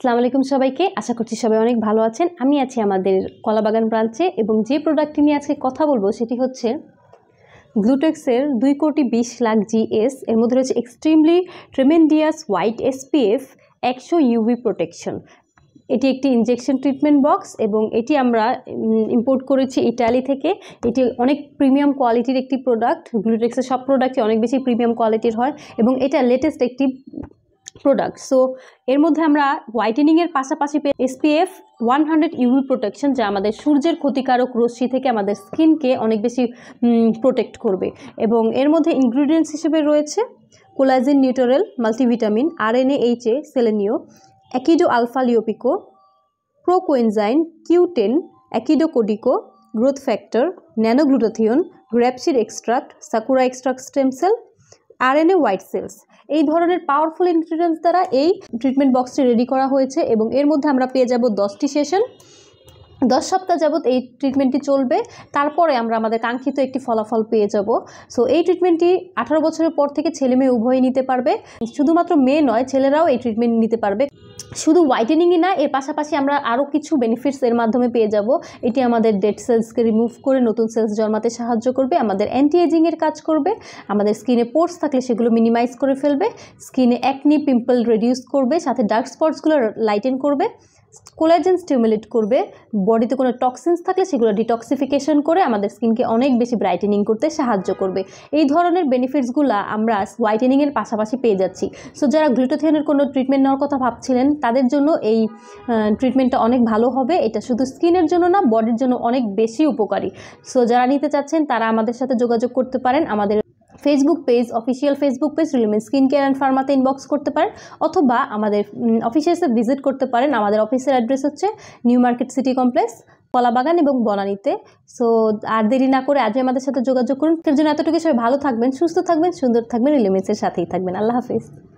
আসসালামু আলাইকুম সবাইকে আশা করছি সবাই অনেক ভালো আছেন আমি আছি আমাদের কলাবাগান ব্রাঞ্চে এবং যে প্রোডাক্টটি নিয়ে আজকে কথা বলবো সেটি হচ্ছে গ্লুটেক্সের দুই কোটি বিশ লাখ জিএস এর মধ্যে রয়েছে এক্সট্রিমলি ট্রেমেন্ডিয়াস হোয়াইট এসপিএফ একশো ইউভি প্রোটেকশন এটি একটি ইনজেকশন ট্রিটমেন্ট বক্স এবং এটি আমরা ইম্পোর্ট করেছি ইটালি থেকে এটি অনেক প্রিমিয়াম কোয়ালিটির একটি প্রোডাক্ট গ্লুটেক্সের সব প্রোডাক্টই অনেক বেশি প্রিমিয়াম কোয়ালিটির হয় এবং এটা লেটেস্ট একটি প্রোডাক্ট সো এর মধ্যে আমরা হোয়াইটেনিংয়ের পাশাপাশি SPF one hundred UV protection যা আমাদের সূর্যের ক্ষতিকারক রশ্মি থেকে আমাদের স্কিনকে অনেক বেশি প্রোটেক্ট করবে এবং এর মধ্যে ইনগ্রিডিয়েন্টস হিসেবে রয়েছে কোলাজিন নিউটোরেল মাল্টিভিটামিন আরএনএ এ সেলেনিও অ্যাকিডো আলফা লিওপিকো প্রোকোএনজাইন কিউটেন অ্যাকিডো কোডিকো গ্রোথ ফ্যাক্টর ন্যানোগ্লুটোথিয়ন grapeseed extract sakura extract stem cell RNA white cells এই ধরনের পাওয়ারফুল ইনগ্রিডিয়েন্টস দ্বারা এই ট্রিটমেন্ট বক্সটি রেডি করা হয়েছে এবং এর মধ্যে আমরা পেয়ে যাব দশটি সেশন দশ সপ্তাহ যাবৎ এই ট্রিটমেন্টটি চলবে তারপরে আমরা আমাদের কাঙ্ক্ষিত একটি ফলাফল পেয়ে যাব সো এই ট্রিটমেন্টটি আঠারো বছরের পর থেকে ছেলে মেয়ে উভয়ই নিতে পারবে শুধুমাত্র মেয়ে নয় ছেলেরাও এই ট্রিটমেন্ট নিতে পারবে শুধু হোয়াইটেনিংই না এর পাশাপাশি আমরা আরও কিছু বেনিফিটস এর মাধ্যমে পেয়ে যাব এটি আমাদের ডেড সেলসকে রিমুভ করে নতুন সেলস জন্মাতে সাহায্য করবে আমাদের অ্যান্টি এজিংয়ের কাজ করবে আমাদের স্কিনে পোর্স থাকলে সেগুলো মিনিমাইজ করে ফেলবে স্কিনে অ্যাকনি পিম্পল রিডিউস করবে সাথে ডার্ক স্পটসগুলো লাইটেন করবে কোলাজেন স্টিমুলেট করবে বডিতে কোনো টক্সিনস থাকলে সেগুলো ডিটক্সিফিকেশন করে আমাদের স্কিনকে অনেক বেশি ব্রাইটেনিং করতে সাহায্য করবে এই ধরনের বেনিফিটসগুলো আমরা হোয়াইটেনিংয়ের পাশাপাশি পেয়ে যাচ্ছি সো যারা গ্লুটোথিয়ানের কোনো ট্রিটমেন্ট নেওয়ার কথা ভাবছিলেন তাদের জন্য এই ট্রিটমেন্টটা অনেক ভালো হবে এটা শুধু স্কিনের জন্য না বডির জন্য অনেক বেশি উপকারী সো যারা নিতে চাচ্ছেন তারা আমাদের সাথে যোগাযোগ করতে পারেন আমাদের Facebook page official Facebook page রিলিমেন্ট স্কিন কেয়ার অ্যান্ড ফার্মাতে ইনবক্স করতে পারেন অথবা আমাদের অফিসে ভিজিট করতে পারেন আমাদের অফিসের অ্যাড্রেস হচ্ছে New Market City Complex Kalabagan এবং বনানীতে সো আর দেরি না করে আজই আমাদের সাথে যোগাযোগ করুন তার জন্য এতটুকু সবাই ভালো থাকবেন সুস্থ থাকবেন সুন্দর থাকবেন রিলিমেন্সের সাথেই থাকবেন আল্লাহ হাফিজ